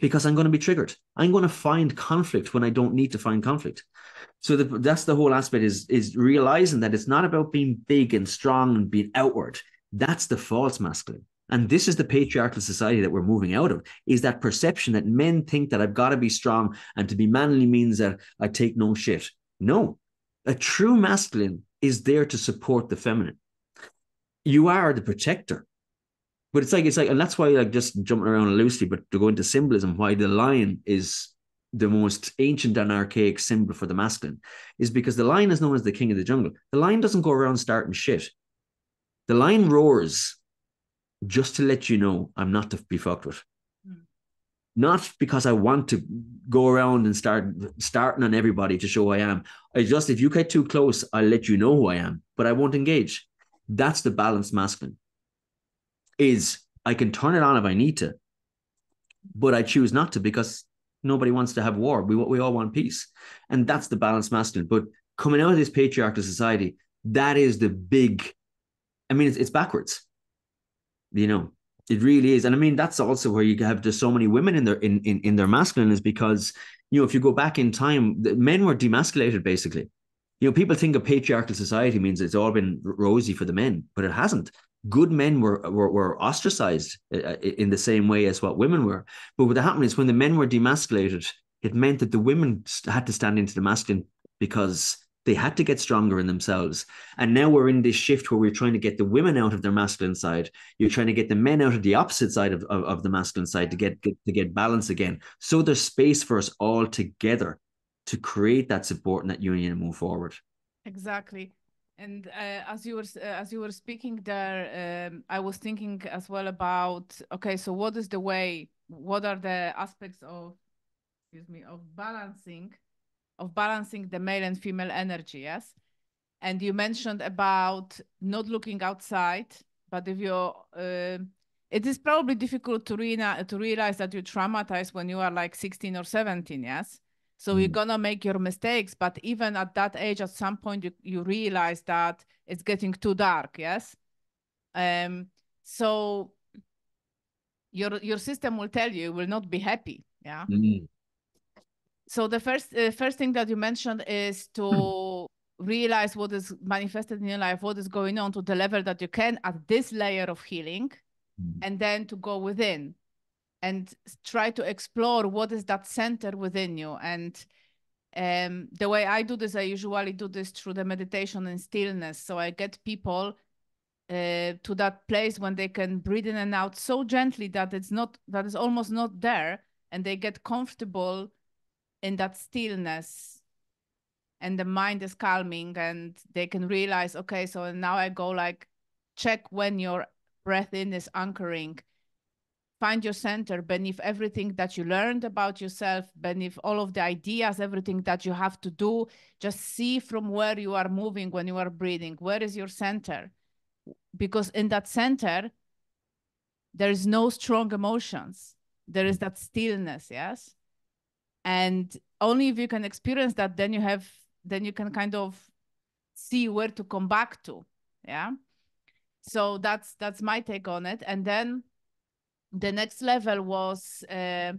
because I'm going to be triggered. I'm going to find conflict when I don't need to find conflict. So the, that's the whole aspect is is realizing that it's not about being big and strong and being outward. That's the false masculine. And this is the patriarchal society that we're moving out of is that perception that men think that I've got to be strong and to be manly means that I take no shit. No, a true masculine is there to support the feminine. You are the protector but it's like it's like, and that's why like just jumping around loosely, but to go into symbolism, why the lion is the most ancient and archaic symbol for the masculine is because the lion is known as the king of the jungle. The lion doesn't go around starting shit. The lion roars just to let you know I'm not to be fucked with. Hmm. Not because I want to go around and start starting on everybody to show I am. I just if you get too close, I'll let you know who I am, but I won't engage. That's the balanced masculine is I can turn it on if I need to, but I choose not to because nobody wants to have war. We we all want peace, and that's the balanced masculine. But coming out of this patriarchal society, that is the big. I mean, it's, it's backwards. You know, it really is, and I mean that's also where you have there's so many women in their in in, in their masculine is because you know if you go back in time, men were demasculated basically. You know, people think a patriarchal society means it's all been rosy for the men, but it hasn't good men were, were, were ostracized uh, uh, in the same way as what women were. But what happened is when the men were demasculated, it meant that the women had to stand into the masculine because they had to get stronger in themselves. And now we're in this shift where we're trying to get the women out of their masculine side. You're trying to get the men out of the opposite side of, of, of the masculine side to get, get, to get balance again. So there's space for us all together to create that support and that union and move forward. Exactly. And uh, as you were uh, as you were speaking there, um, I was thinking as well about okay, so what is the way? What are the aspects of excuse me of balancing of balancing the male and female energy? Yes, and you mentioned about not looking outside, but if you're uh, it is probably difficult to, re- to realize that you're traumatized when you are like 16 or 17 yes so mm. you're gonna make your mistakes, but even at that age, at some point, you, you realize that it's getting too dark. Yes. Um. So your your system will tell you, you will not be happy. Yeah. Mm. So the first uh, first thing that you mentioned is to mm. realize what is manifested in your life, what is going on, to the level that you can at this layer of healing, hmm. and then to go within and try to explore what is that center within you and um, the way i do this i usually do this through the meditation and stillness so i get people uh, to that place when they can breathe in and out so gently that it's not that is almost not there and they get comfortable in that stillness and the mind is calming and they can realize okay so now i go like check when your breath in is anchoring find your center, beneath everything that you learned about yourself, beneath all of the ideas, everything that you have to do. Just see from where you are moving when you are breathing. Where is your center? Because in that center, there is no strong emotions. There is that stillness, yes? And only if you can experience that, then you have, then you can kind of see where to come back to. Yeah. So that's that's my take on it. And then the next level was uh,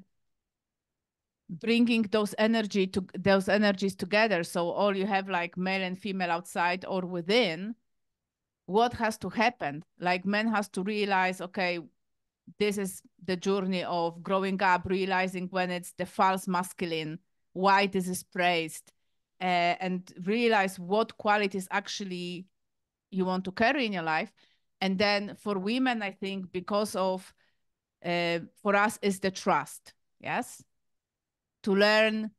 bringing those energy to those energies together so all you have like male and female outside or within what has to happen like men has to realize okay this is the journey of growing up realizing when it's the false masculine why this is praised uh, and realize what qualities actually you want to carry in your life and then for women i think because of uh, for us is the trust. Yes, to learn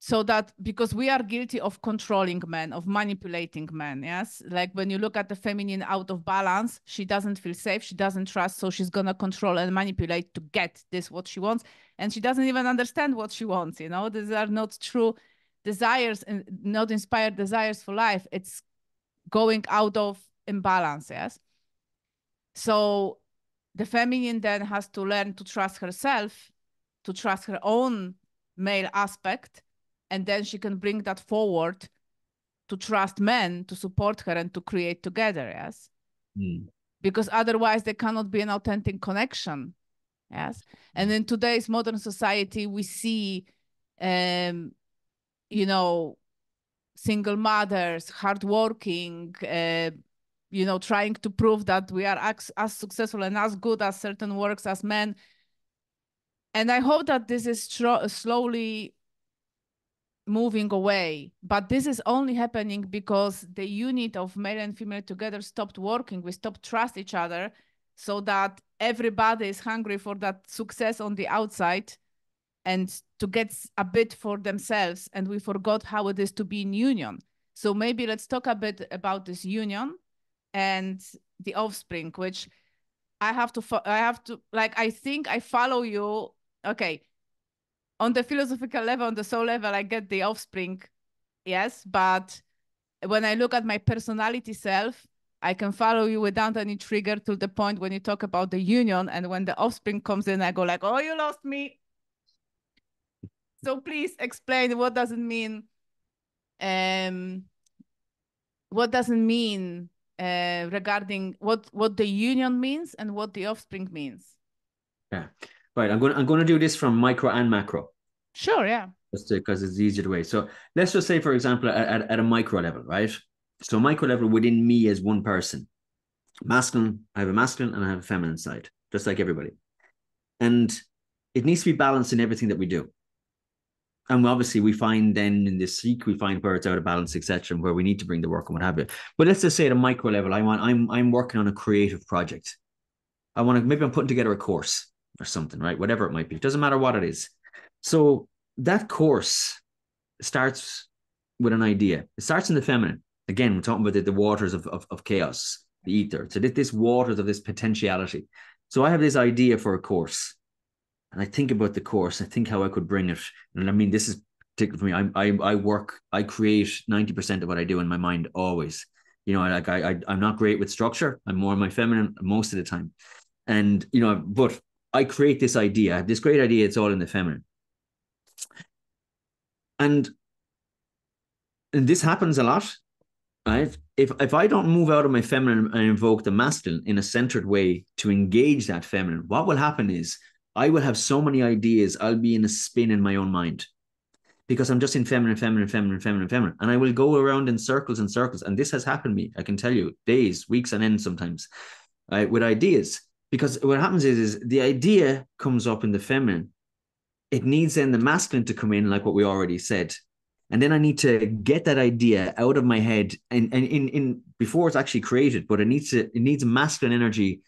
so that because we are guilty of controlling men of manipulating men yes like when you look at the feminine out of balance she doesn't feel safe she doesn't trust so she's going to control and manipulate to get this what she wants and she doesn't even understand what she wants you know these are not true desires and not inspired desires for life it's going out of imbalance yes so the feminine then has to learn to trust herself, to trust her own male aspect, and then she can bring that forward to trust men to support her and to create together. Yes. Mm. Because otherwise, there cannot be an authentic connection. Yes. And in today's modern society, we see, um, you know, single mothers, hardworking, uh, you know, trying to prove that we are as, as successful and as good as certain works as men. And I hope that this is uh, slowly moving away. But this is only happening because the unit of male and female together stopped working. We stopped trust each other so that everybody is hungry for that success on the outside and to get a bit for themselves. And we forgot how it is to be in union. So maybe let's talk a bit about this union and the offspring, which I have to, I have to, like, I think I follow you. Okay. On the philosophical level, on the soul level, I get the offspring. Yes. But when I look at my personality self, I can follow you without any trigger to the point when you talk about the union and when the offspring comes in, I go like, oh, you lost me. So please explain what does it mean? Um, what doesn't mean uh, regarding what what the union means and what the offspring means. Yeah, right. I'm going. I'm going to do this from micro and macro. Sure. Yeah. Just because it's easier to way. So let's just say, for example, at, at a micro level, right? So micro level within me as one person, masculine. I have a masculine and I have a feminine side, just like everybody, and it needs to be balanced in everything that we do and obviously we find then in this seek we find where it's out of balance etc and where we need to bring the work and what have you but let's just say at a micro level i want i'm i'm working on a creative project i want to maybe i'm putting together a course or something right whatever it might be it doesn't matter what it is so that course starts with an idea it starts in the feminine again we're talking about the, the waters of, of, of chaos the ether so this, this waters of this potentiality so i have this idea for a course and I think about the course. I think how I could bring it. And I mean, this is particular for me. I I, I work. I create ninety percent of what I do in my mind always. You know, like I, I I'm not great with structure. I'm more my feminine most of the time, and you know, but I create this idea, this great idea. It's all in the feminine, and and this happens a lot. Right? If if I don't move out of my feminine and invoke the masculine in a centered way to engage that feminine, what will happen is I will have so many ideas. I'll be in a spin in my own mind because I'm just in feminine, feminine, feminine, feminine, feminine. And I will go around in circles and circles. And this has happened me, I can tell you, days, weeks and ends sometimes right, with ideas. Because what happens is, is the idea comes up in the feminine. It needs then the masculine to come in, like what we already said. And then I need to get that idea out of my head and, and in, in before it's actually created, but it needs to, it needs masculine energy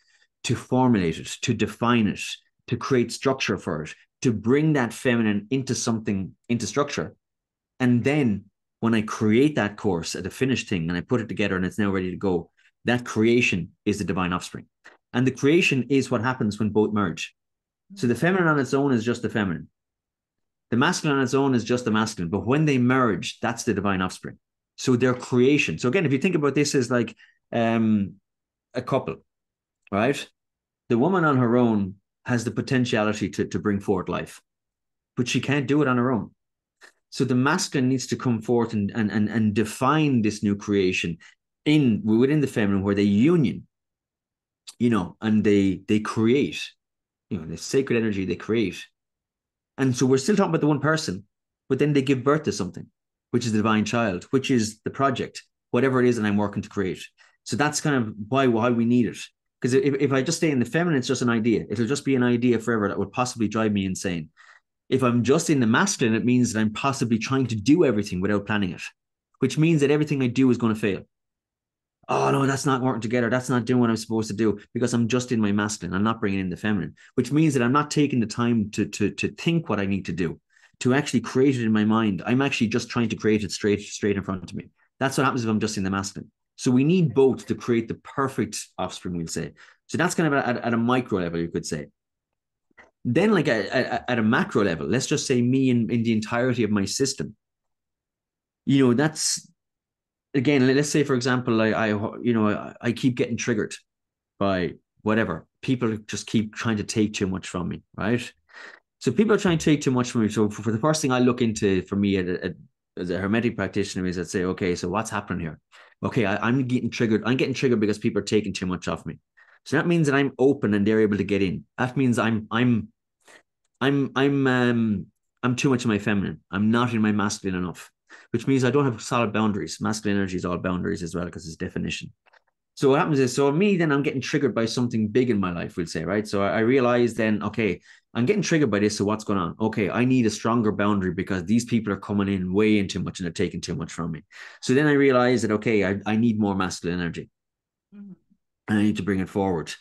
to formulate it, to define it, to create structure for it, to bring that feminine into something, into structure. And then when I create that course, at the finished thing, and I put it together and it's now ready to go, that creation is the divine offspring. And the creation is what happens when both merge. So the feminine on its own is just the feminine. The masculine on its own is just the masculine. But when they merge, that's the divine offspring. So their creation. So again, if you think about this as like um, a couple, right? The woman on her own has the potentiality to, to bring forth life, but she can't do it on her own. So the masculine needs to come forth and, and, and, and define this new creation in within the feminine where they union, you know, and they they create, you know, the sacred energy they create. And so we're still talking about the one person, but then they give birth to something, which is the divine child, which is the project, whatever it is that I'm working to create. So that's kind of why why we need it because if, if I just stay in the feminine, it's just an idea. It'll just be an idea forever that would possibly drive me insane. If I'm just in the masculine, it means that I'm possibly trying to do everything without planning it, which means that everything I do is going to fail. Oh no, that's not working together. That's not doing what I'm supposed to do because I'm just in my masculine. I'm not bringing in the feminine, which means that I'm not taking the time to to to think what I need to do, to actually create it in my mind. I'm actually just trying to create it straight straight in front of me. That's what happens if I'm just in the masculine. So we need both to create the perfect offspring, we'll say. So that's kind of at, at a micro level, you could say. Then, like at a macro level, let's just say me in, in the entirety of my system. You know, that's again, let's say, for example, I, I you know, I, I keep getting triggered by whatever. People just keep trying to take too much from me, right? So people are trying to take too much from me. So for, for the first thing I look into for me at, at, as a hermetic practitioner is I'd say, okay, so what's happening here? okay, I, am getting triggered. I'm getting triggered because people are taking too much off me. So that means that I'm open and they're able to get in. That means I'm I'm I'm I'm um I'm too much of my feminine. I'm not in my masculine enough, which means I don't have solid boundaries. Masculine energy is all boundaries as well because it's definition. So what happens is, so me then I'm getting triggered by something big in my life, we'll say, right? So I, I realize then, okay, I'm getting triggered by this. So what's going on? Okay, I need a stronger boundary because these people are coming in way in too much and they're taking too much from me. So then I realized that okay, I, I need more masculine energy. Mm-hmm. And I need to bring it forward.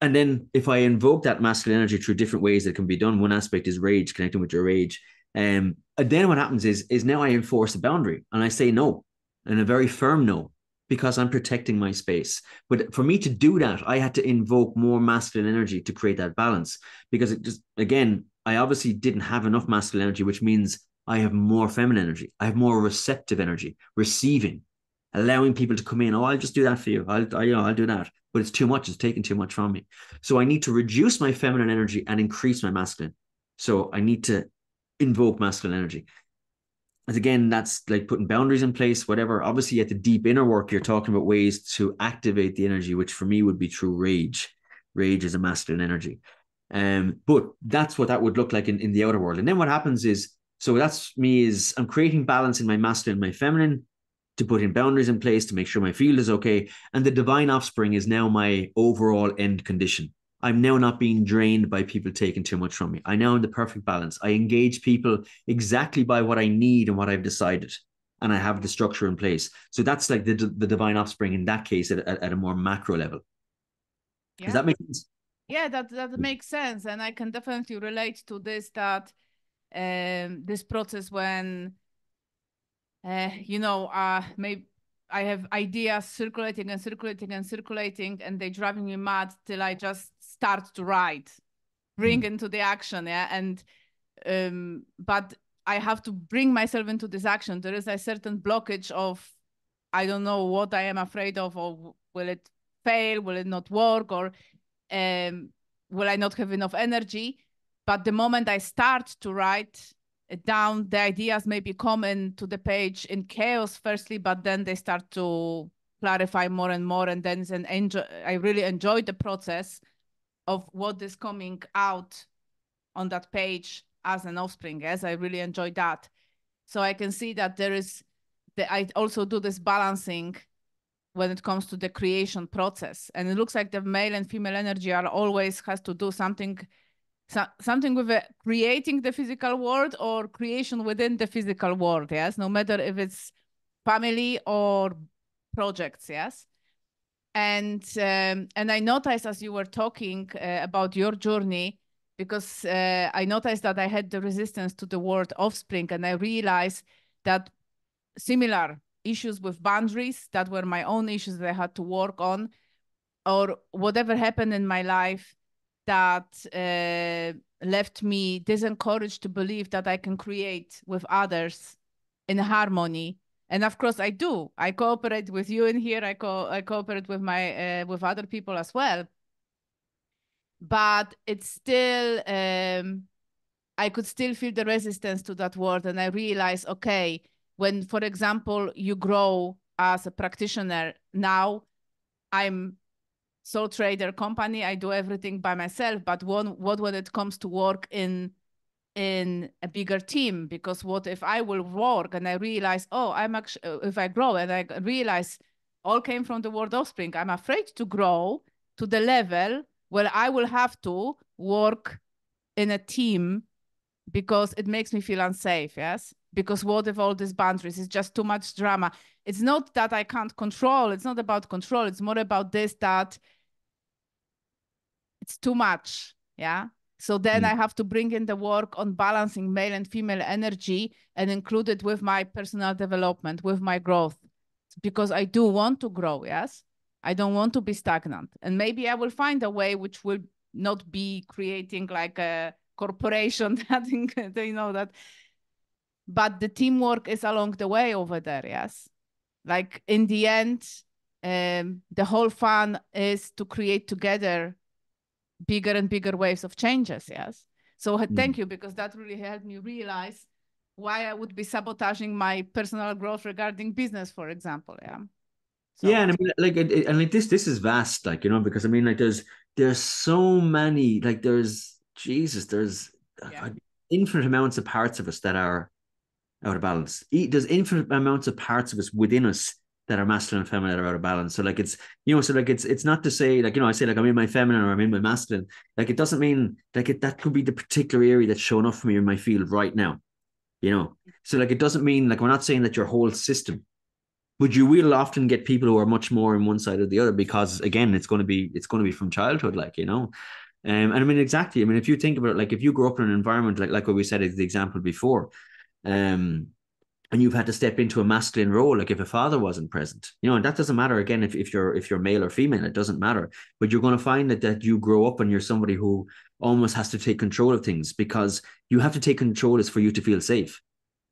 And then if I invoke that masculine energy through different ways that can be done, one aspect is rage, connecting with your rage. Um, and then what happens is is now I enforce a boundary and I say no, and a very firm no because I'm protecting my space. But for me to do that, I had to invoke more masculine energy to create that balance because it just, again, I obviously didn't have enough masculine energy, which means I have more feminine energy. I have more receptive energy, receiving, allowing people to come in. Oh, I'll just do that for you. I'll, I, you know, I'll do that. But it's too much. It's taking too much from me. So I need to reduce my feminine energy and increase my masculine. So I need to invoke masculine energy as again, that's like putting boundaries in place, whatever. Obviously, at the deep inner work, you're talking about ways to activate the energy, which for me would be through rage. Rage is a masculine energy. Um, but that's what that would look like in, in the outer world. And then what happens is, so that's me is I'm creating balance in my masculine my feminine to put in boundaries in place to make sure my field is okay. And the divine offspring is now my overall end condition. I'm now not being drained by people taking too much from me. I now in the perfect balance. I engage people exactly by what I need and what I've decided. And I have the structure in place. So that's like the, the divine offspring in that case at, at, at a more macro level. Yeah. Does that make sense? Yeah, that, that makes sense. And I can definitely relate to this that um, this process when, uh, you know, uh, maybe I have ideas circulating and circulating and circulating, and they're driving me mad till I just start to write, bring mm-hmm. into the action. Yeah. And, um, but I have to bring myself into this action. There is a certain blockage of, I don't know what I am afraid of, or will it fail? Will it not work? Or, um, will I not have enough energy? But the moment I start to write, down the ideas maybe come into the page in chaos firstly but then they start to clarify more and more and then an enjoy i really enjoy the process of what is coming out on that page as an offspring as yes? i really enjoy that so i can see that there is the, i also do this balancing when it comes to the creation process and it looks like the male and female energy are always has to do something so, something with a, creating the physical world or creation within the physical world yes no matter if it's family or projects yes and um, and i noticed as you were talking uh, about your journey because uh, i noticed that i had the resistance to the word offspring and i realized that similar issues with boundaries that were my own issues that i had to work on or whatever happened in my life that uh, left me disencouraged to believe that I can create with others in harmony. And of course, I do. I cooperate with you in here. I co I cooperate with my uh, with other people as well. But it's still um, I could still feel the resistance to that word, and I realize, okay, when for example you grow as a practitioner now, I'm sole trader company. I do everything by myself. But one, what when it comes to work in in a bigger team? Because what if I will work and I realize, oh, I'm actually uh, if I grow and I realize all came from the word offspring. I'm afraid to grow to the level where I will have to work in a team because it makes me feel unsafe. Yes because what if all these boundaries is just too much drama it's not that i can't control it's not about control it's more about this that it's too much yeah so then mm. i have to bring in the work on balancing male and female energy and include it with my personal development with my growth because i do want to grow yes i don't want to be stagnant and maybe i will find a way which will not be creating like a corporation that you know that but the teamwork is along the way over there yes like in the end um, the whole fun is to create together bigger and bigger waves of changes. Yes. So uh, mm. thank you because that really helped me realize why I would be sabotaging my personal growth regarding business, for example. Yeah. So. Yeah, and I mean, like, it, it, and like this, this is vast, like you know, because I mean, like, there's there's so many, like, there's Jesus, there's uh, yeah. Uh, infinite amounts of parts of us that are out of balance. There's infinite amounts of parts of us within us that are masculine and feminine are out of balance. So like it's you know, so like it's it's not to say like you know, I say like I'm in my feminine or I'm in my masculine. Like it doesn't mean like it that could be the particular area that's showing up for me in my field right now. You know. So like it doesn't mean like we're not saying that your whole system, but you will often get people who are much more in one side or the other because again, it's gonna be it's gonna be from childhood, like, you know. Um, and I mean exactly. I mean, if you think about it, like if you grow up in an environment like like what we said is the example before, um, and you've had to step into a masculine role like if a father wasn't present you know and that doesn't matter again if, if you're if you're male or female it doesn't matter but you're going to find that that you grow up and you're somebody who almost has to take control of things because you have to take control is for you to feel safe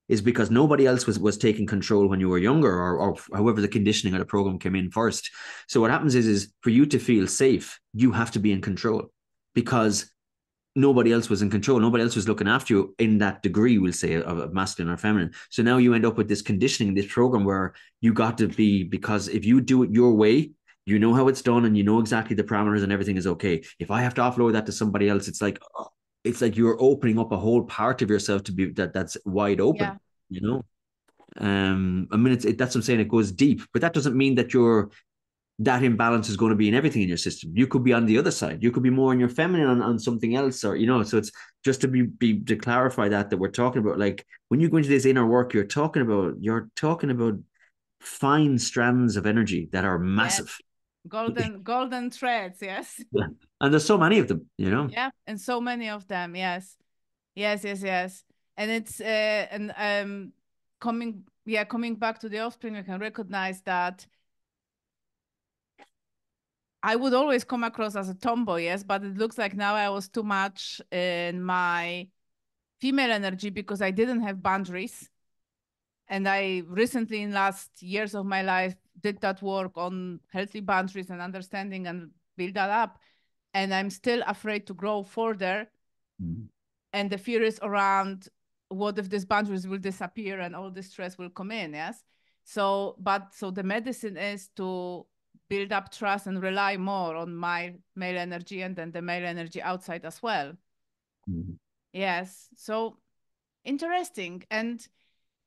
is because nobody else was was taking control when you were younger or, or however the conditioning or the program came in first so what happens is is for you to feel safe you have to be in control because nobody else was in control. Nobody else was looking after you in that degree, we'll say, of masculine or feminine. So now you end up with this conditioning, this program where you got to be, because if you do it your way, you know how it's done and you know exactly the parameters and everything is okay. If I have to offload that to somebody else, it's like, oh, it's like you're opening up a whole part of yourself to be that that's wide open, yeah. you know? Um, I mean, it's, it, that's what I'm saying. It goes deep, but that doesn't mean that you're that imbalance is going to be in everything in your system. You could be on the other side. You could be more in your feminine on, on something else, or you know. So it's just to be, be to clarify that that we're talking about. Like when you go into this inner work, you're talking about you're talking about fine strands of energy that are massive. Yes. Golden golden threads, yes. Yeah. And there's so many of them, you know. Yeah, and so many of them, yes, yes, yes, yes. And it's uh, and um coming yeah coming back to the offspring, I can recognize that I would always come across as a tomboy, yes, but it looks like now I was too much in my female energy because I didn't have boundaries. And I recently, in last years of my life, did that work on healthy boundaries and understanding and build that up. And I'm still afraid to grow further. Mm-hmm. And the fear is around what if these boundaries will disappear and all this stress will come in, yes? So, but so the medicine is to build up trust and rely more on my male energy and then the male energy outside as well. Mm-hmm. Yes. So interesting. And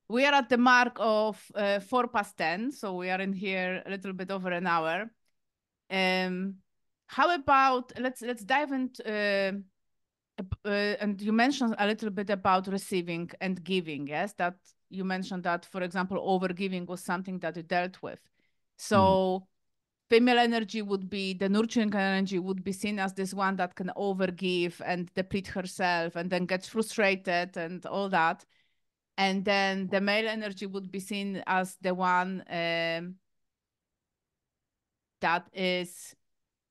we are at the mark of uh, four past 10. So we are in here a little bit over an hour. Um, how about let's let's dive into uh, uh, and you mentioned a little bit about receiving and giving yes that you mentioned that for example overgiving was something that you dealt with so mm female energy would be the nurturing energy would be seen as this one that can overgive and deplete herself and then gets frustrated and all that and then the male energy would be seen as the one um, that is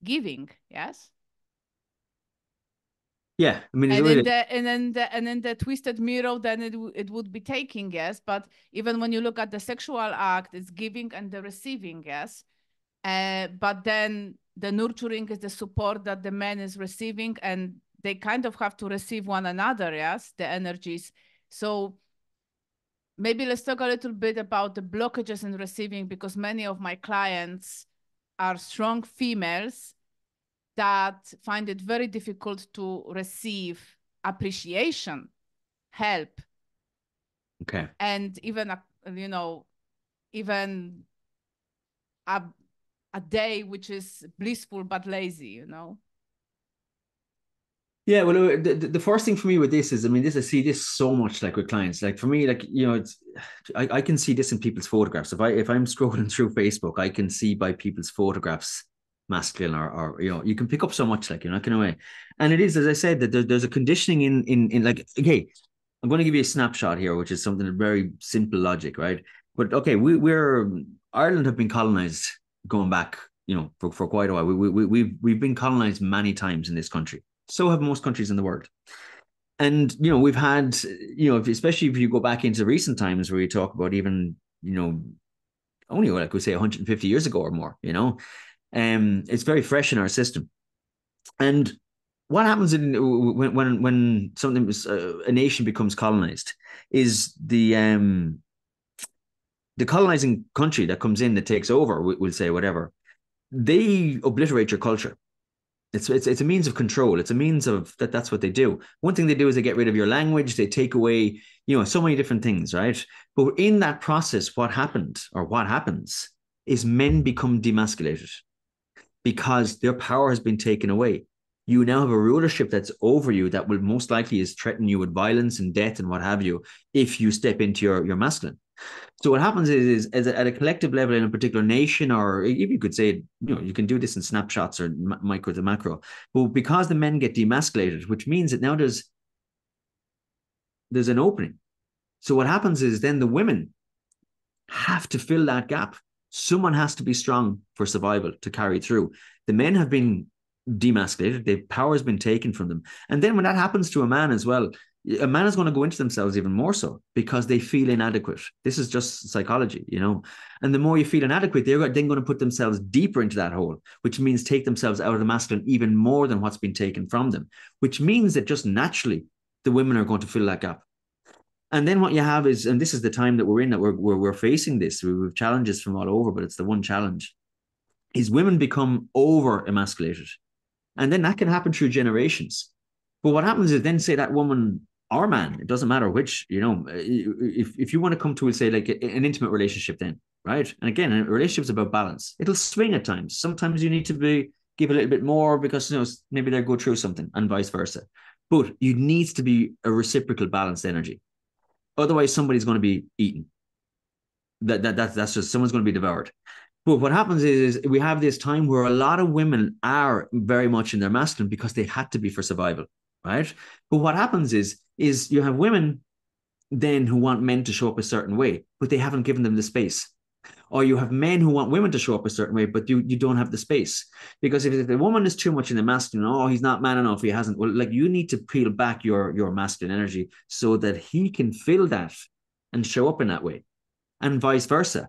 giving yes yeah i mean and, really... in the, and then the and then the twisted mirror then it, it would be taking yes but even when you look at the sexual act it's giving and the receiving yes uh, but then the nurturing is the support that the man is receiving, and they kind of have to receive one another, yes, the energies. So maybe let's talk a little bit about the blockages in receiving because many of my clients are strong females that find it very difficult to receive appreciation, help. Okay. And even, you know, even a a day which is blissful but lazy, you know? Yeah, well, uh, the, the first thing for me with this is, I mean, this I see this so much like with clients. Like for me, like you know, it's I, I can see this in people's photographs. If I if I'm scrolling through Facebook, I can see by people's photographs masculine or, or you know you can pick up so much like you are not going way and it is as i said that there, there's a conditioning in in in like okay i'm going to give you a snapshot here which is something very simple logic right but okay we, we're ireland have been colonized going back, you know, for, for quite a while. We, we, we've, we've been colonized many times in this country. So have most countries in the world. And, you know, we've had, you know, if, especially if you go back into recent times where you talk about even, you know, only like we say 150 years ago or more, you know, um, it's very fresh in our system. And what happens in when when when something uh, a nation becomes colonized is the um the colonizing country that comes in that takes over, we'll say whatever, they obliterate your culture. It's, it's it's a means of control. It's a means of that. That's what they do. One thing they do is they get rid of your language. They take away you know so many different things, right? But in that process, what happened or what happens is men become demasculated because their power has been taken away you now have a rulership that's over you that will most likely is threaten you with violence and death and what have you if you step into your, your masculine. So what happens is, is at a collective level in a particular nation, or if you could say, you know, you can do this in snapshots or micro to macro, but because the men get demasculated, which means that now there's there's an opening. So what happens is then the women have to fill that gap. Someone has to be strong for survival to carry through. The men have been demasculated. Their power's been taken from them. And then when that happens to a man as well, a man is going to go into themselves even more so because they feel inadequate. This is just psychology, you know. And the more you feel inadequate, they're then going to put themselves deeper into that hole, which means take themselves out of the masculine even more than what's been taken from them, which means that just naturally the women are going to fill that gap. And then what you have is, and this is the time that we're in that we're, we're, we're facing this. We have challenges from all over, but it's the one challenge is women become over emasculated and then that can happen through generations. But what happens is then say that woman or man, it doesn't matter which, you know, uh, if, if you want to come to, say, like an intimate relationship, then, right? And again, a relationship's about balance. It'll swing at times. Sometimes you need to be give a little bit more because, you know, maybe they go through something and vice versa. But you needs to be a reciprocal balanced energy. Otherwise, somebody's going to be eaten. That, that, that, that's just someone's going to be devoured. But what happens is, is we have this time where a lot of women are very much in their masculine because they had to be for survival, right? But what happens is, is you have women then who want men to show up a certain way, but they haven't given them the space. Or you have men who want women to show up a certain way, but you you don't have the space. Because if the woman is too much in the masculine, oh, he's not man enough, he hasn't. Well, like you need to peel back your your masculine energy so that he can feel that and show up in that way. And vice versa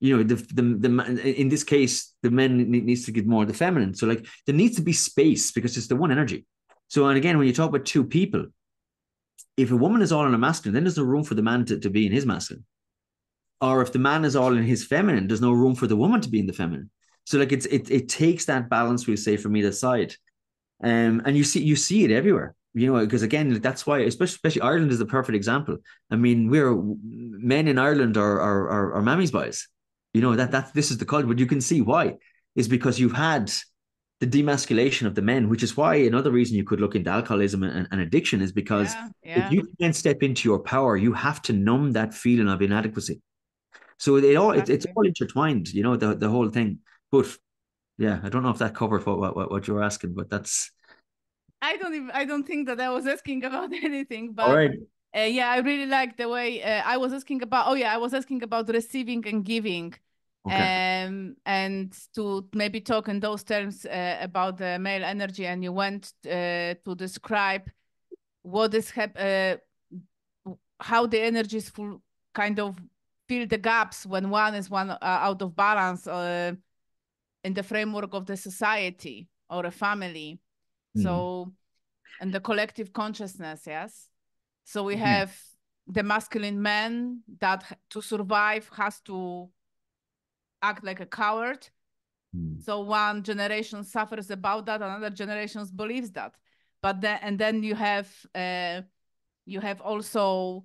you know the, the the in this case the men needs to get more of the feminine so like there needs to be space because it's the one energy so and again when you talk about two people if a woman is all in a masculine then there's no room for the man to, to be in his masculine or if the man is all in his feminine there's no room for the woman to be in the feminine so like it's it, it takes that balance we say from either side um and you see you see it everywhere you know because again that's why especially, especially ireland is the perfect example i mean we're men in ireland are are, are, are mammy's boys you know, that that's this is the culture, but you can see why. Is because you've had the demasculation of the men, which is why another reason you could look into alcoholism and, and addiction is because yeah, yeah. if you can't step into your power, you have to numb that feeling of inadequacy. So it, all exactly. it, it's all intertwined, you know, the the whole thing. But yeah, I don't know if that covered what what what you were asking, but that's. I don't even, I don't think that I was asking about anything, but. All right. Uh, yeah, I really like the way uh, I was asking about. Oh yeah, I was asking about receiving and giving um, and to maybe talk in those terms uh, about the male energy, and you went uh, to describe what is hap- uh, how the energies full kind of fill the gaps when one is one uh, out of balance uh, in the framework of the society or a family. Mm. So, and the collective consciousness, yes. So we hmm. have the masculine man that to survive has to act like a coward. Mm. So one generation suffers about that, another generation believes that. But then and then you have uh, you have also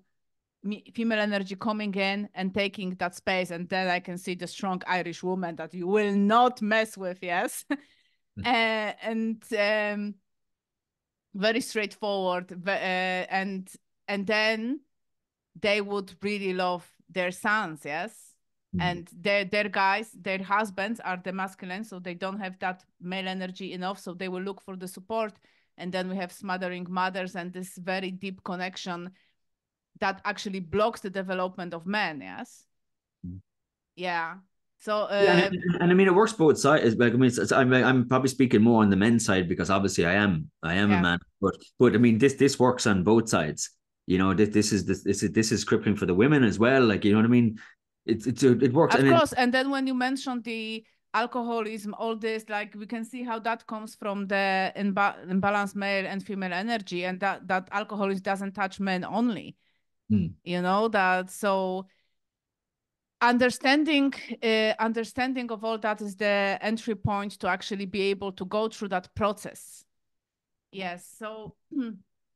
female energy coming in and taking that space and then i can see the strong irish woman that you will not mess with yes hmm. uh, and um, very straightforward uh, and and then they would really love their sons yes Mm. And their their guys, their husbands are the masculine, so they don't have that male energy enough. So they will look for the support. And then we have smothering mothers and this very deep connection that actually blocks the development of men. Yes. Mm. Yeah. So, uh, yeah, um, and, and, I mean, it works both sides. Like, I mean, it's, it's, I'm, I'm probably speaking more on the men's side because obviously I am, I am yeah. a man, but, but I mean, this, this works on both sides. You know, this, this is, this, this is, this is crippling for the women as well. Like, you know what I mean? it's it's a, it works. Of and course, it, and then when you mentioned the alcoholism, all this, like we can see how that comes from the imba- imbalance male and female energy, and that that alcoholism doesn't touch men only. Hmm. You know that so understanding uh, understanding of all that is the entry point to actually be able to go through that process yes so hmm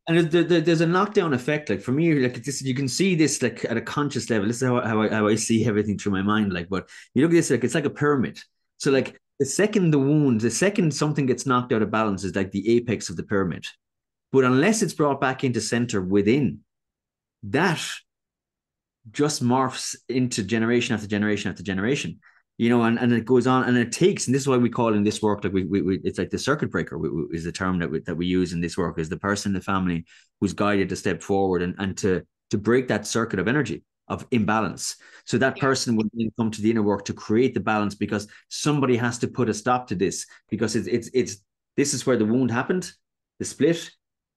and there's a knockdown effect. Like for me, like this, you can see this like at a conscious level. This is how, how I, how I see everything through my mind. Like, but you look at this, like it's like a pyramid. So like the second the wound, the second something gets knocked out of balance is like the apex of the pyramid. But unless it's brought back into center within, that just morphs into generation after generation after generation you know, and, and it goes on and it takes, and this is why we call in this work, like we, we, we it's like the circuit breaker we, we, is the term that we, that we use in this work is the person, the family who's guided to step forward and, and to, to break that circuit of energy of imbalance. So that person will come to the inner work to create the balance because somebody has to put a stop to this because it's, it's, it's, this is where the wound happened, the split,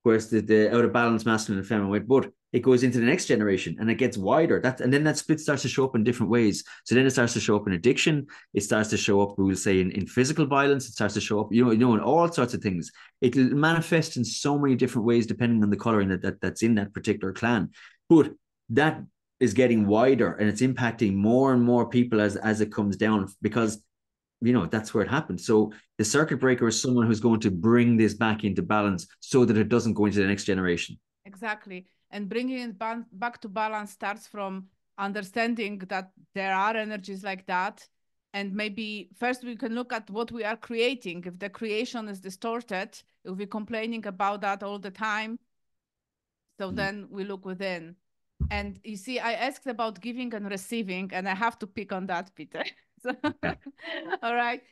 whereas the, the out of balance masculine and feminine weight, but it goes into the next generation and it gets wider. That and then that split starts to show up in different ways. So then it starts to show up in addiction. It starts to show up, we will say, in, in physical violence. It starts to show up, you know, you know, in all sorts of things. It manifests in so many different ways depending on the coloring that, that that's in that particular clan. But that is getting wider and it's impacting more and more people as as it comes down because you know that's where it happened so the circuit breaker is someone who's going to bring this back into balance so that it doesn't go into the next generation exactly and bringing it back to balance starts from understanding that there are energies like that and maybe first we can look at what we are creating if the creation is distorted if we're complaining about that all the time so mm. then we look within and you see i asked about giving and receiving and i have to pick on that peter All right.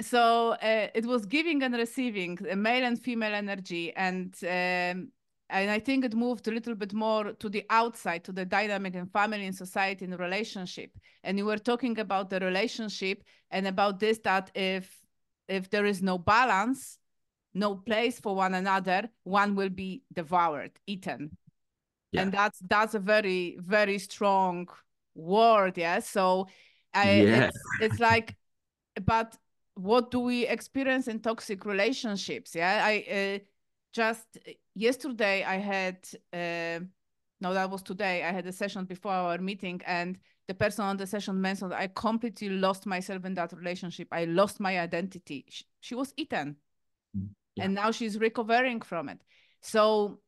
So uh, it was giving and receiving male and female energy, and um, and I think it moved a little bit more to the outside, to the dynamic in family, and society, and relationship. And you were talking about the relationship and about this that if if there is no balance, no place for one another, one will be devoured, eaten. Yeah. And that's that's a very, very strong word. Yeah. So I, yeah. it's, it's like, but what do we experience in toxic relationships? Yeah, I uh, just yesterday I had uh, no, that was today. I had a session before our meeting, and the person on the session mentioned I completely lost myself in that relationship. I lost my identity. She, she was eaten, mm, yeah. and now she's recovering from it. So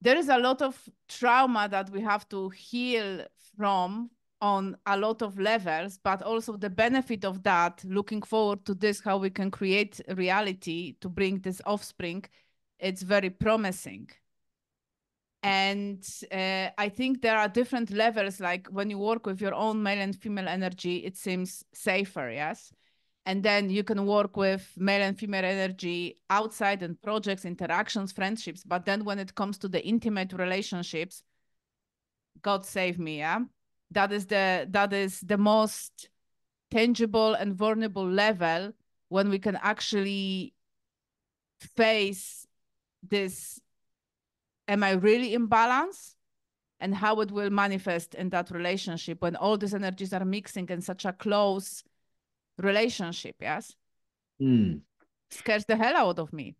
there is a lot of trauma that we have to heal from on a lot of levels, but also the benefit of that, looking forward to this, how we can create reality to bring this offspring, it's very promising. And uh, I think there are different levels, like when you work with your own male and female energy, it seems safer, yes? And then you can work with male and female energy outside and projects, interactions, friendships. But then when it comes to the intimate relationships, God save me, yeah. That is the that is the most tangible and vulnerable level when we can actually face this am I really in balance? And how it will manifest in that relationship when all these energies are mixing in such a close relationship yes mm. scares the hell out of me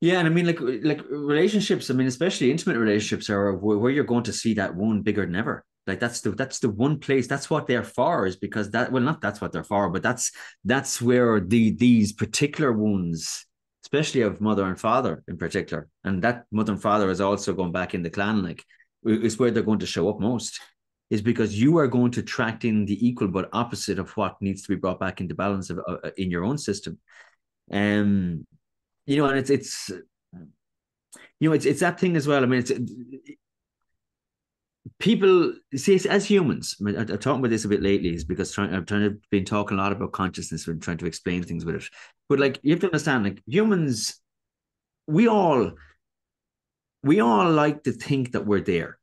yeah and i mean like like relationships i mean especially intimate relationships are where you're going to see that wound bigger than ever like that's the that's the one place that's what they're for is because that well not that's what they're for but that's that's where the these particular wounds, especially of mother and father in particular and that mother and father is also going back in the clan like is where they're going to show up most is because you are going to attract in the equal but opposite of what needs to be brought back into balance of, uh, in your own system. Um, you know, and it's it's you know it's it's that thing as well. I mean, it's it, people see as humans. I am talking about this a bit lately is because trying, i have trying to been talking a lot about consciousness and trying to explain things with it. But like you have to understand, like humans, we all we all like to think that we're there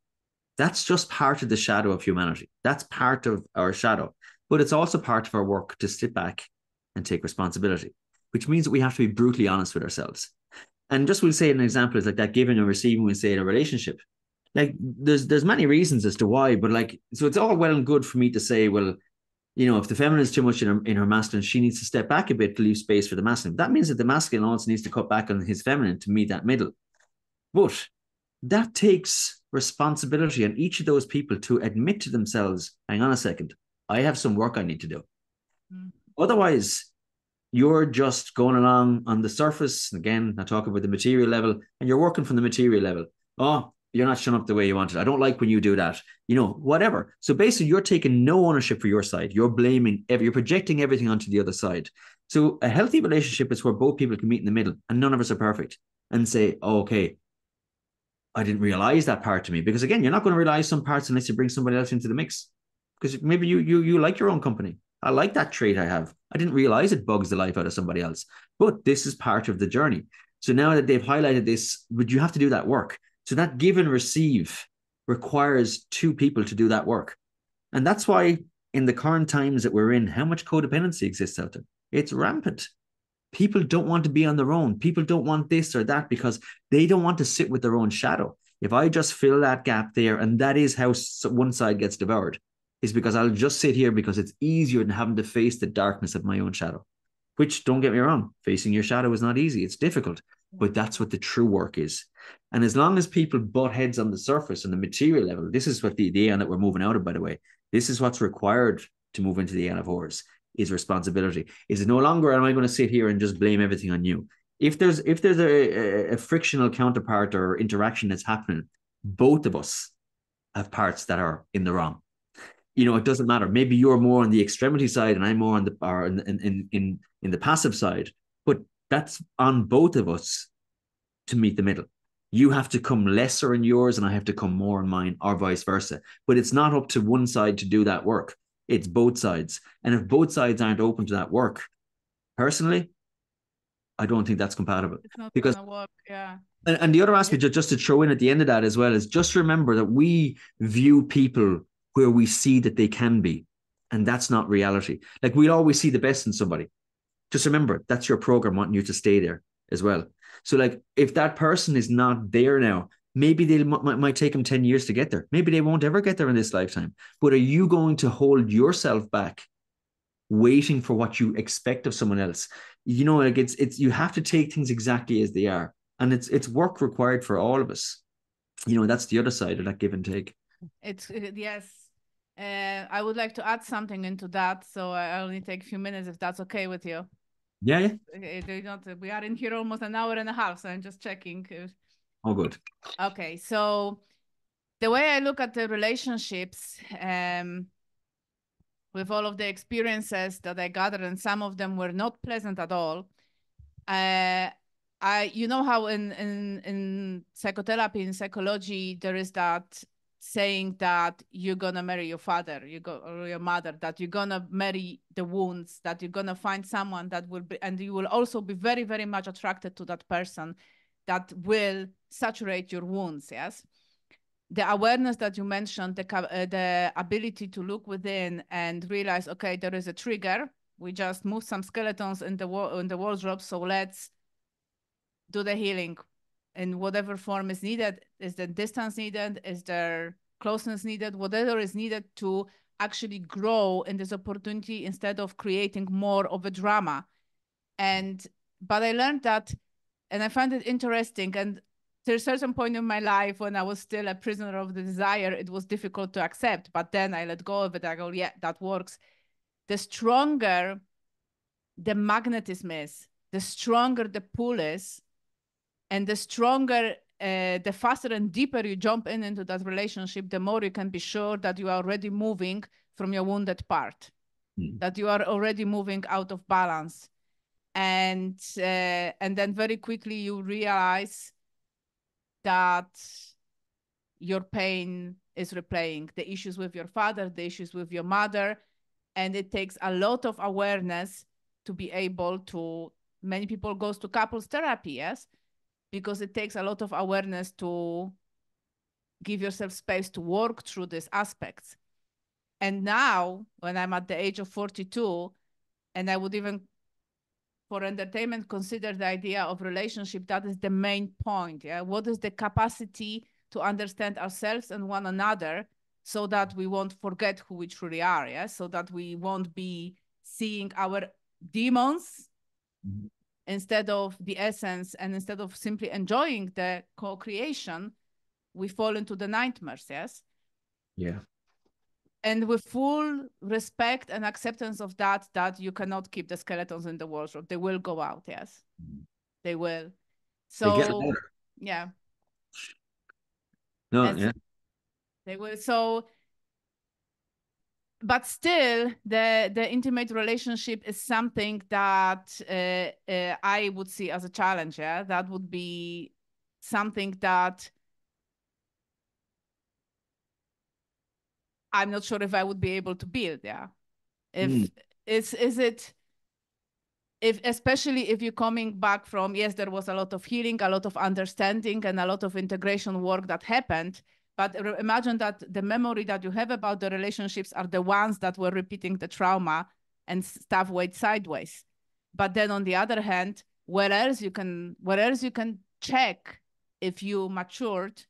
that's just part of the shadow of humanity. That's part of our shadow. But it's also part of our work to sit back and take responsibility, which means that we have to be brutally honest with ourselves. And just we'll say an example is like that giving and receiving, we say in a relationship. Like there's there's many reasons as to why, but like so it's all well and good for me to say, well, you know, if the feminine is too much in her, in her masculine, she needs to step back a bit to leave space for the masculine. That means that the masculine also needs to cut back on his feminine to meet that middle. But that takes responsibility on each of those people to admit to themselves, hang on a second, I have some work I need to do. Mm-hmm. Otherwise, you're just going along on the surface. again, I talk about the material level, and you're working from the material level. Oh, you're not showing up the way you wanted. I don't like when you do that. You know, whatever. So basically, you're taking no ownership for your side. You're blaming, every, you're projecting everything onto the other side. So a healthy relationship is where both people can meet in the middle, and none of us are perfect, and say, oh, okay, I didn't realize that part to me because again, you're not going to realize some parts unless you bring somebody else into the mix. Because maybe you you you like your own company. I like that trait I have. I didn't realize it bugs the life out of somebody else. But this is part of the journey. So now that they've highlighted this, would you have to do that work? So that give and receive requires two people to do that work. And that's why in the current times that we're in, how much codependency exists out there? It's rampant people don't want to be on their own. People don't want this or that because they don't want to sit with their own shadow. If I just fill that gap there, and that is how one side gets devoured, is because I'll just sit here because it's easier than having to face the darkness of my own shadow. Which, don't get me wrong, facing your shadow is not easy, it's difficult, but that's what the true work is. And as long as people butt heads on the surface and the material level, this is what the, the aeon that we're moving out of, by the way, this is what's required to move into the aeon of horrors is responsibility. Is no longer am I going to sit here and just blame everything on you? If there's if there's a, a, a frictional counterpart or interaction that's happening, both of us have parts that are in the wrong. You know, it doesn't matter. Maybe you're more on the extremity side and I'm more on the or in in in, in the passive side, but that's on both of us to meet the middle. You have to come lesser in yours and I have to come more in mine, or vice versa. But it's not up to one side to do that work it's both sides. And if both sides aren't open to that work, personally, I don't think that's compatible. because work, yeah. And, and the other aspect, just to throw in at the end of that as well, is just remember that we view people where we see that they can be, and that's not reality. Like we always see the best in somebody. Just remember that's your program wanting you to stay there as well. So, like, if that person is not there now, Maybe they might, might take them 10 years to get there. Maybe they won't ever get there in this lifetime. But are you going to hold yourself back waiting for what you expect of someone else? You know, like it's it's you have to take things exactly as they are. And it's it's work required for all of us. You know, that's the other side of that give and take. It's uh, yes. Uh, I would like to add something into that. So I only take a few minutes if that's okay with you. Yeah, yeah. Uh, uh, we are in here almost an hour and a half, so I'm just checking. If, all good okay so the way i look at the relationships um, with all of the experiences that i gathered and some of them were not pleasant at all uh, I, you know how in, in in psychotherapy in psychology there is that saying that you're gonna marry your father, you go or your mother, that you're gonna marry the wounds, that you're gonna find someone that will be, and you will also be very very much attracted to that person that will saturate your wounds, yes? The awareness that you mentioned, the, uh, the ability to look within and realize, okay, there is a trigger. We just move some skeletons in the, in the wardrobe, so let's do the healing in whatever form is needed. Is the distance needed? Is there closeness needed? Whatever is needed to actually grow in this opportunity instead of creating more of a drama. And but I learned that and I found it interesting. And to a certain point in my life when I was still a prisoner of the desire, it was difficult to accept. But then I let go of it. I go, yeah, that works. The stronger the magnetism is, the stronger the pull is, and the stronger, uh, the faster and deeper you jump in into that relationship, the more you can be sure that you are already moving from your wounded part, mm. that you are already moving out of balance and uh, and then very quickly you realize that your pain is replaying the issues with your father the issues with your mother and it takes a lot of awareness to be able to many people goes to couples therapy yes because it takes a lot of awareness to give yourself space to work through these aspects and now when i'm at the age of 42 and i would even for entertainment consider the idea of relationship that is the main point yeah what is the capacity to understand ourselves and one another so that we won't forget who we truly are yeah so that we won't be seeing our demons mm-hmm. instead of the essence and instead of simply enjoying the co-creation we fall into the nightmares yes yeah and with full respect and acceptance of that that you cannot keep the skeletons in the wardrobe they will go out yes they will so they yeah no and yeah they will so but still the the intimate relationship is something that uh, uh, i would see as a challenge yeah that would be something that I'm not sure if I would be able to build there. If mm. is is it if especially if you're coming back from yes, there was a lot of healing, a lot of understanding, and a lot of integration work that happened. But imagine that the memory that you have about the relationships are the ones that were repeating the trauma and stuff went sideways. But then on the other hand, where else you can where else you can check if you matured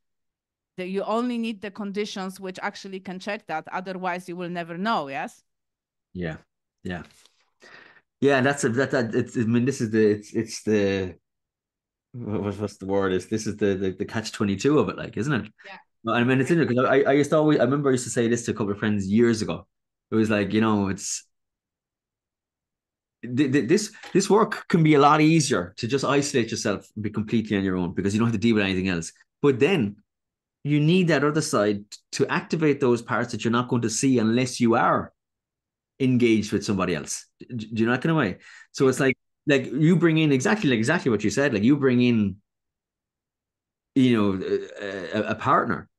you only need the conditions which actually can check that otherwise you will never know yes yeah yeah yeah and that's a, that, that it's i mean this is the it's it's the what, what's the word is this is the, the the catch 22 of it like isn't it yeah i mean it's in it because I, I used to always i remember i used to say this to a couple of friends years ago it was like you know it's this this work can be a lot easier to just isolate yourself and be completely on your own because you don't have to deal with anything else. But then you need that other side to activate those parts that you're not going to see unless you are engaged with somebody else. Do you know that kind of way? So it's like like you bring in exactly like exactly what you said. Like you bring in, you know, a, a partner.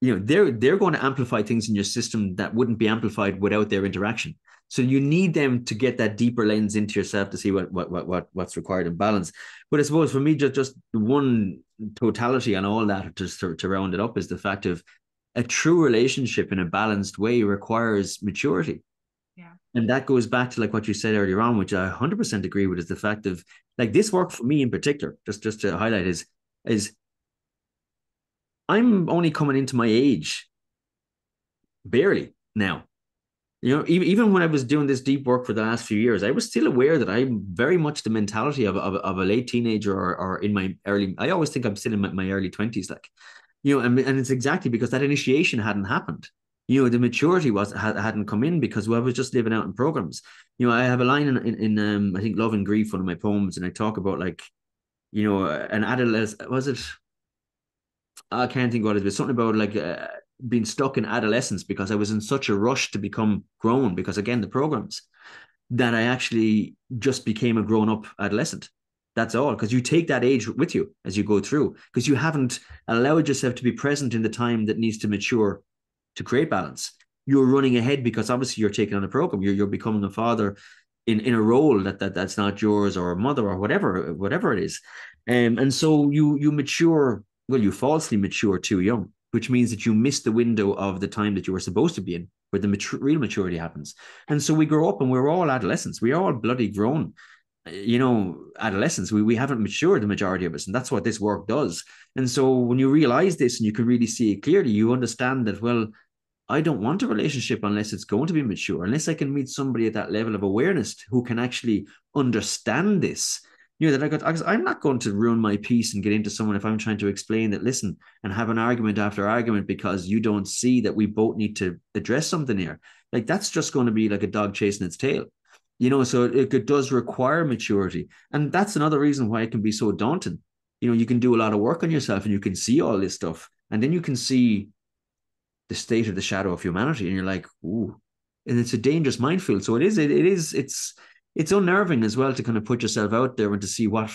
You know, they're they're going to amplify things in your system that wouldn't be amplified without their interaction. So you need them to get that deeper lens into yourself to see what what what, what what's required in balance. But I suppose for me, just just one totality on all that, just to, to round it up, is the fact of a true relationship in a balanced way requires maturity. Yeah. And that goes back to like what you said earlier on, which I 100% agree with, is the fact of like this work for me in particular, just just to highlight is is I'm only coming into my age barely now you know, even, even when I was doing this deep work for the last few years, I was still aware that I'm very much the mentality of, of, of a late teenager or, or in my early, I always think I'm still in my, my early 20s, like, you know, and, and it's exactly because that initiation hadn't happened. You know, the maturity was had, hadn't come in because well, I was just living out in programs. You know, I have a line in, in, in um, I think Love and Grief, one of my poems, and I talk about like, you know, an adolescent, was it? I can't think what it was, something about like, uh, been stuck in adolescence because I was in such a rush to become grown because again the programs that I actually just became a grown up adolescent. That's all because you take that age with you as you go through because you haven't allowed yourself to be present in the time that needs to mature to create balance. You're running ahead because obviously you're taking on a program. You're you're becoming a father in in a role that, that that's not yours or a mother or whatever whatever it is, um, and so you you mature well you falsely mature too young which means that you miss the window of the time that you were supposed to be in, where the real maturity happens. And so we grow up and we're all adolescents. We're all bloody grown, eh, you know, adolescents. We, we haven't matured, the majority of us. And that's what this work does. And so when you realize this and you can really see it clearly, you understand that, well, I don't want a relationship unless it's going to be mature, unless I can meet somebody at that level of awareness who can actually understand this that I got, I am not going to ruin my piece and get into someone if I'm trying to explain that, listen, and have an argument after argument because you don't see that we both need to address something here. Like that's just going to be like a dog chasing its tail, you know? So it, it does require maturity. And that's another reason why it can be so daunting. You know, you can do a lot of work on yourself and you can see all this stuff. And then you can see the state of the shadow of humanity. And you're like, ooh, and it's a dangerous minefield. So it is, it, it is, it's, it's unnerving as well to kind of put yourself out there and to see what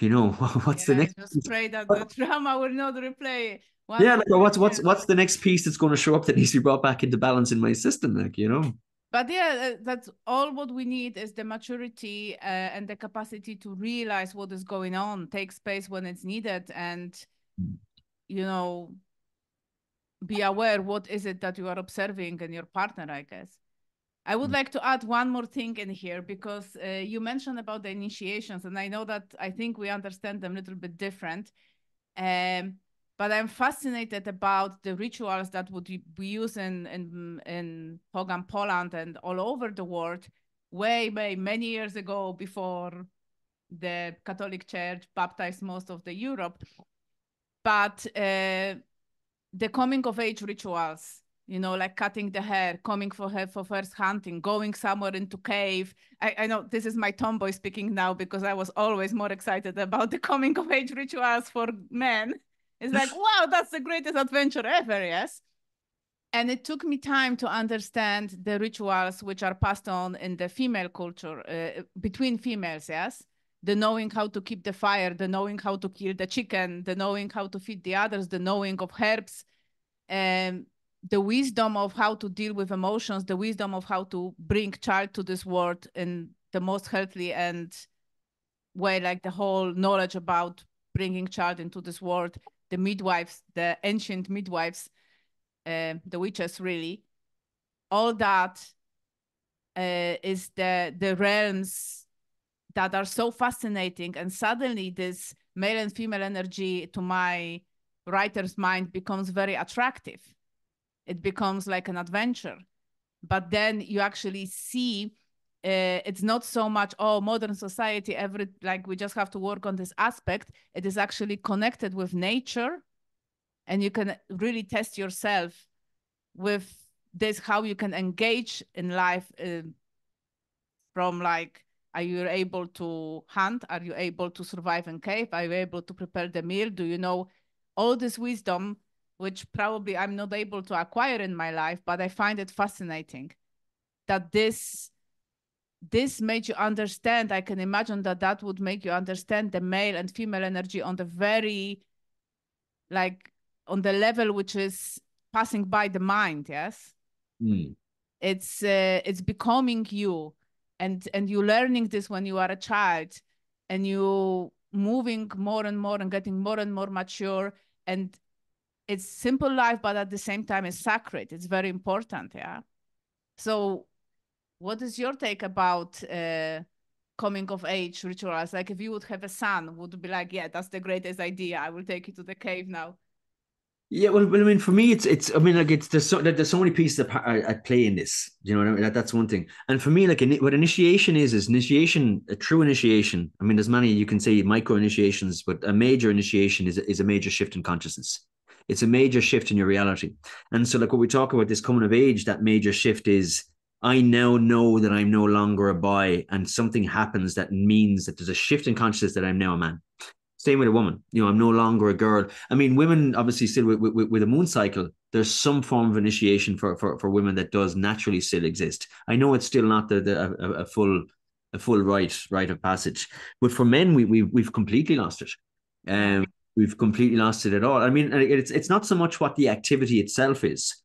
you know what's yeah, the next just pray that the trauma will not replay what yeah like, what's what's what's the next piece that's going to show up that needs to be brought back into balance in my system like you know but yeah uh, that's all what we need is the maturity uh, and the capacity to realize what is going on take space when it's needed and mm. you know be aware what is it that you are observing in your partner i guess I would mm. like to add one more thing in here because uh, you mentioned about the initiations, and I know that I think we understand them a little bit different. Um, but I'm fascinated about the rituals that would be used in in in Pogan Poland and all over the world, way way many years ago before the Catholic Church baptized most of the Europe. But uh, the coming of age rituals you know, like cutting the hair, coming for her for first hunting, going somewhere into cave. I, I know this is my tomboy speaking now because I was always more excited about the coming of age rituals for men. It's like, wow, that's the greatest adventure ever, yes. And it took me time to understand the rituals which are passed on in the female culture uh, between females, yes. The knowing how to keep the fire, the knowing how to kill the chicken, the knowing how to feed the others, the knowing of herbs. and the wisdom of how to deal with emotions, the wisdom of how to bring child to this world in the most healthy and way, like the whole knowledge about bringing child into this world, the midwives, the ancient midwives, uh, the witches, really, all that uh, is the the realms that are so fascinating, and suddenly this male and female energy to my writer's mind becomes very attractive it becomes like an adventure but then you actually see uh, it's not so much oh modern society every like we just have to work on this aspect it is actually connected with nature and you can really test yourself with this how you can engage in life uh, from like are you able to hunt are you able to survive in cave are you able to prepare the meal do you know all this wisdom which probably I'm not able to acquire in my life, but I find it fascinating that this this made you understand. I can imagine that that would make you understand the male and female energy on the very like on the level which is passing by the mind. Yes, mm. it's uh, it's becoming you, and and you learning this when you are a child, and you moving more and more and getting more and more mature and it's simple life, but at the same time, it's sacred. It's very important. Yeah. So, what is your take about uh, coming of age rituals? Like, if you would have a son, would be like, yeah, that's the greatest idea. I will take you to the cave now. Yeah, well, I mean, for me, it's it's. I mean, like, it's there's so there's so many pieces at play in this. You know what I mean? That, that's one thing. And for me, like, what initiation is is initiation, a true initiation. I mean, there's many you can say micro initiations, but a major initiation is is a major shift in consciousness it's a major shift in your reality. And so, like what we talk about this coming of age, that major shift is I now know that I'm no longer a boy, and something happens that means that there's a shift in consciousness that I'm now a man. Same with a woman. You know, I'm no longer a girl. I mean, women obviously still with, with, with a moon cycle, there's some form of initiation for, for, for women that does naturally still exist. I know it's still not the, the a, a full a full right rite of passage, but for men, we, we we've completely lost it. Um, we've completely lost it at all. I mean, it's it's not so much what the activity itself is;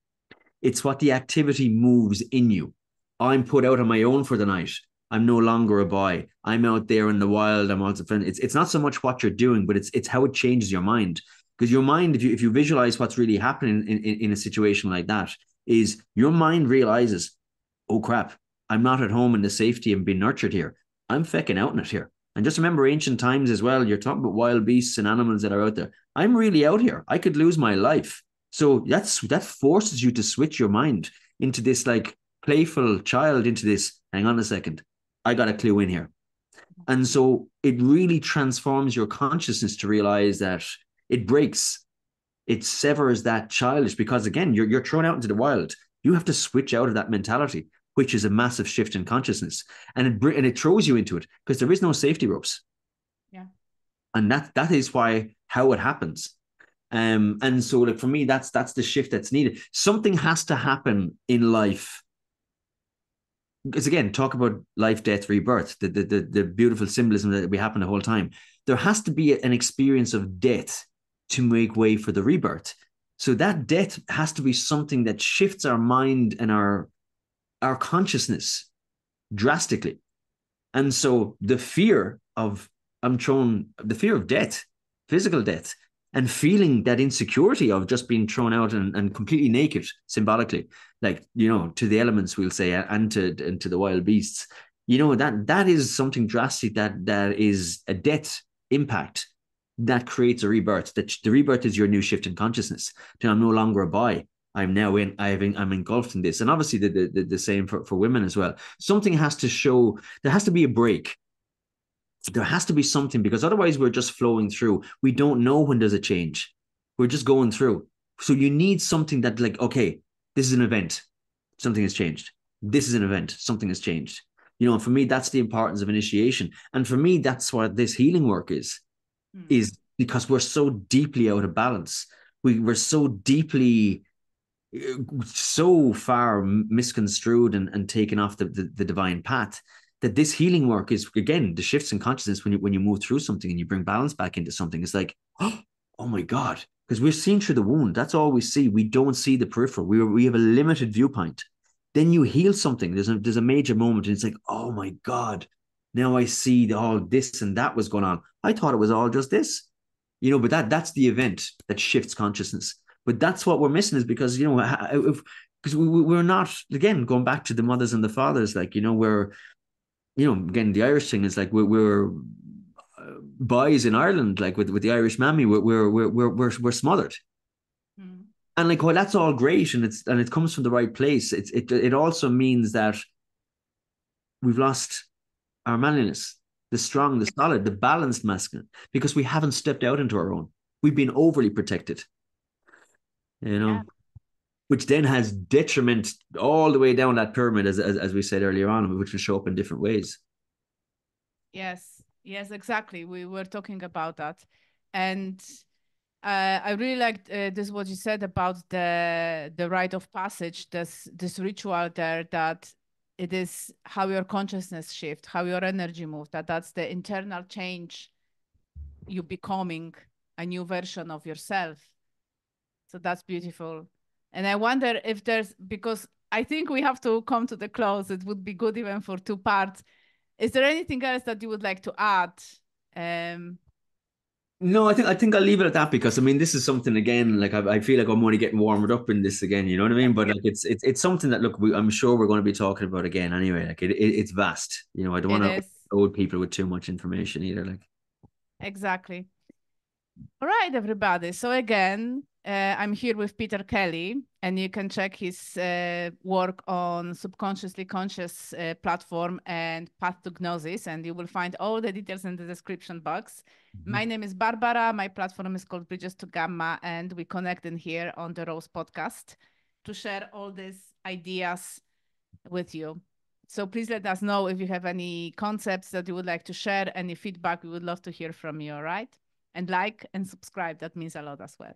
it's what the activity moves in you. I'm put out on my own for the night. I'm no longer a boy. I'm out there in the wild. I'm also. It's it's not so much what you're doing, but it's it's how it changes your mind. Because your mind, if you if you visualize what's really happening in, in, in a situation like that, is your mind realizes, oh crap, I'm not at home in the safety and being nurtured here. I'm fecking out in it here. And just remember ancient times as well. You're talking about wild beasts and animals that are out there. I'm really out here. I could lose my life. So that's that forces you to switch your mind into this like playful child into this. Hang on a second. I got a clue in here. And so it really transforms your consciousness to realize that it breaks, it severs that childish because again, you're you're thrown out into the wild. You have to switch out of that mentality which is a massive shift in consciousness, and it and it throws you into it because there is no safety ropes. Yeah, and that that is why how it happens. Um, and so like for me, that's that's the shift that's needed. Something has to happen in life. Because again, talk about life, death, rebirth, the, the the, the beautiful symbolism that we happen the whole time. There has to be an experience of death to make way for the rebirth. So that death has to be something that shifts our mind and our our consciousness drastically. And so the fear of I'm thrown, the fear of death, physical death, and feeling that insecurity of just being thrown out and, and completely naked symbolically, like you know, to the elements we'll say, and to and to the wild beasts. You know that that is something drastic that that is a death impact that creates a rebirth. That the rebirth is your new shift in consciousness. That I'm no longer a boy. I'm now in, I've I'm engulfed in this. And obviously the, the, the same for, for women as well. Something has to show, there has to be a break. There has to be something because otherwise we're just flowing through. We don't know when there's a change. We're just going through. So you need something that like, okay, this is an event. Something has changed. This is an event. Something has changed. You know, and for me, that's the importance of initiation. And for me, that's what this healing work is, mm. is because we're so deeply out of balance. We, we're so deeply so far misconstrued and, and taken off the, the, the divine path that this healing work is again the shifts in consciousness when you when you move through something and you bring balance back into something it's like oh, oh my god because we're seeing through the wound that's all we see we don't see the peripheral we, we have a limited viewpoint then you heal something there's a there's a major moment and it's like oh my god now i see all this and that was going on i thought it was all just this you know but that that's the event that shifts consciousness but that's what we're missing is because you know if because we we're not again going back to the mothers and the fathers like you know we're you know again the Irish thing is like we're, we're uh, boys in Ireland like with with the Irish mammy we're we're we're we're, we're smothered. Mm. And like, well, that's all great, and it's and it comes from the right place. It's it it also means that we've lost our manliness, the strong, the solid, the balanced masculine, because we haven't stepped out into our own. We've been overly protected you know, yeah. which then has detriment all the way down that pyramid, as, as, as we said earlier on, which will show up in different ways. Yes, yes, exactly. We were talking about that, and uh, I really liked uh, this what you said about the the rite of passage, this this ritual there that it is how your consciousness shift, how your energy move. That that's the internal change. You becoming a new version of yourself so that's beautiful. And I wonder if there's, because I think we have to come to the close. It would be good even for two parts. Is there anything else that you would like to add? Um, no, I think I think I'll leave it at that because I mean this is something again. Like I, I feel like I'm only getting warmed up in this again. You know what I mean? But like it's it's it's something that look, we, I'm sure we're going to be talking about again anyway. Like it, it it's vast. You know, I don't want to old people with too much information either. Like exactly. All right, everybody. So again, uh, I'm here with Peter Kelly, and you can check his uh, work on Subconsciously Conscious uh, platform and Path to Gnosis, and you will find all the details in the description box. Mm-hmm. My name is Barbara. My platform is called Bridges to Gamma, and we connect in here on the Rose podcast to share all these ideas with you. So please let us know if you have any concepts that you would like to share, any feedback. We would love to hear from you. All right and like and subscribe. That means a lot as well.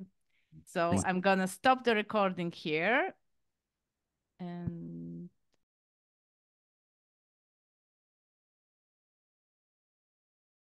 So Thanks. I'm going to stop the recording here. And